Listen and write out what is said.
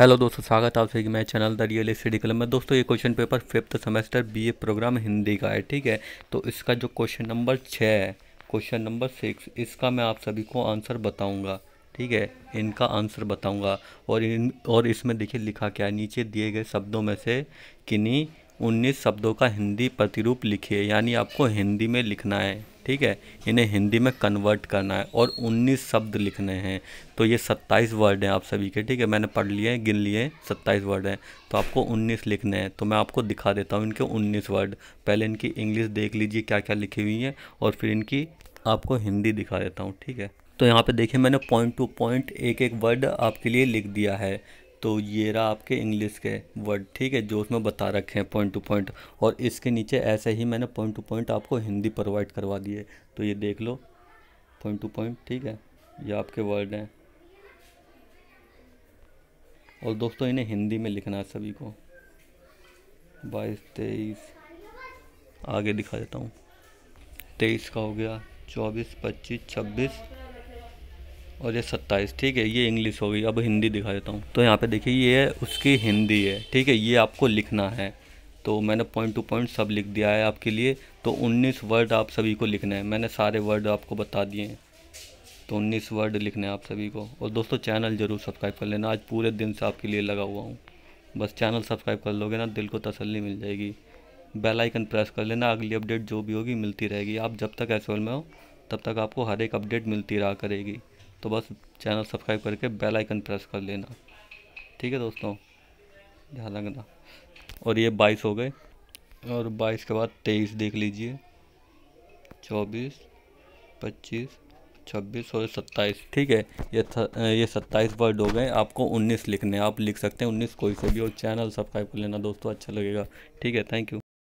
hello दोस्तों स्वागत आप सभी मैं channel the real study club में दोस्तों ये question paper fifth semester BA programme Hindi का है ठीक है तो इसका जो क्वेश्चन नंबर छः है क्वेश्चन नंबर सिक्स इसका मैं आप सभी को आंसर बताऊंगा ठीक है इनका आंसर बताऊंगा और इन और इसमें देखिए लिखा क्या है नीचे दिए गए शब्दों में से किन्हीं उन्नीस शब्दों का हिंदी प्रतिरूप लिखिए यानी आपको हिंदी में लिखना है ठीक है इन्हें हिंदी में कन्वर्ट करना है और 19 शब्द लिखने हैं तो ये 27 वर्ड हैं आप सभी के ठीक है मैंने पढ़ लिए हैं गिन लिए हैं 27 वर्ड हैं तो आपको 19 लिखने हैं तो मैं आपको दिखा देता हूँ इनके 19 वर्ड पहले इनकी इंग्लिश देख लीजिए क्या क्या लिखी हुई हैं और फिर इनकी आपको हिंदी दिखा देता हूँ ठीक है तो यहाँ पर देखिए मैंने पॉइंट टू पॉइंट एक एक वर्ड आपके लिए लिख दिया है तो ये रहा आपके इंग्लिश के वर्ड ठीक है जो उसमें बता रखे हैं पॉइंट टू पॉइंट और इसके नीचे ऐसे ही मैंने पॉइंट टू पॉइंट आपको हिंदी प्रोवाइड करवा दिए तो ये देख लो पॉइंट टू पॉइंट ठीक है ये आपके वर्ड हैं और दोस्तों इन्हें हिंदी में लिखना है सभी को बाईस तेईस आगे दिखा देता हूँ तेईस का हो गया चौबीस पच्चीस छब्बीस और ये सत्ताईस ठीक है ये इंग्लिश हो गई अब हिंदी दिखा देता हूँ तो यहाँ पे देखिए ये उसकी हिंदी है ठीक है ये आपको लिखना है तो मैंने पॉइंट टू पॉइंट सब लिख दिया है आपके लिए तो उन्नीस वर्ड आप सभी को लिखना है मैंने सारे वर्ड आपको बता दिए हैं तो उन्नीस वर्ड लिखने हैं आप सभी को और दोस्तों चैनल ज़रूर सब्सक्राइब कर लेना आज पूरे दिन से आपके लिए लगा हुआ हूँ बस चैनल सब्सक्राइब कर लोगे ना दिल को तसल्ली मिल जाएगी बेल आइकन प्रेस कर लेना अगली अपडेट जो भी होगी मिलती रहेगी आप जब तक एस में हो तब तक आपको हर एक अपडेट मिलती रहा करेगी तो बस चैनल सब्सक्राइब करके बेल आइकन प्रेस कर लेना ठीक है दोस्तों ध्यान रखना और ये बाईस हो गए और बाईस के बाद तेईस देख लीजिए चौबीस पच्चीस छब्बीस और सत्ताईस ठीक है ये ये सत्ताईस वर्ड हो गए आपको उन्नीस लिखने आप लिख सकते हैं उन्नीस कोई से भी और चैनल सब्सक्राइब कर लेना दोस्तों अच्छा लगेगा ठीक है थैंक यू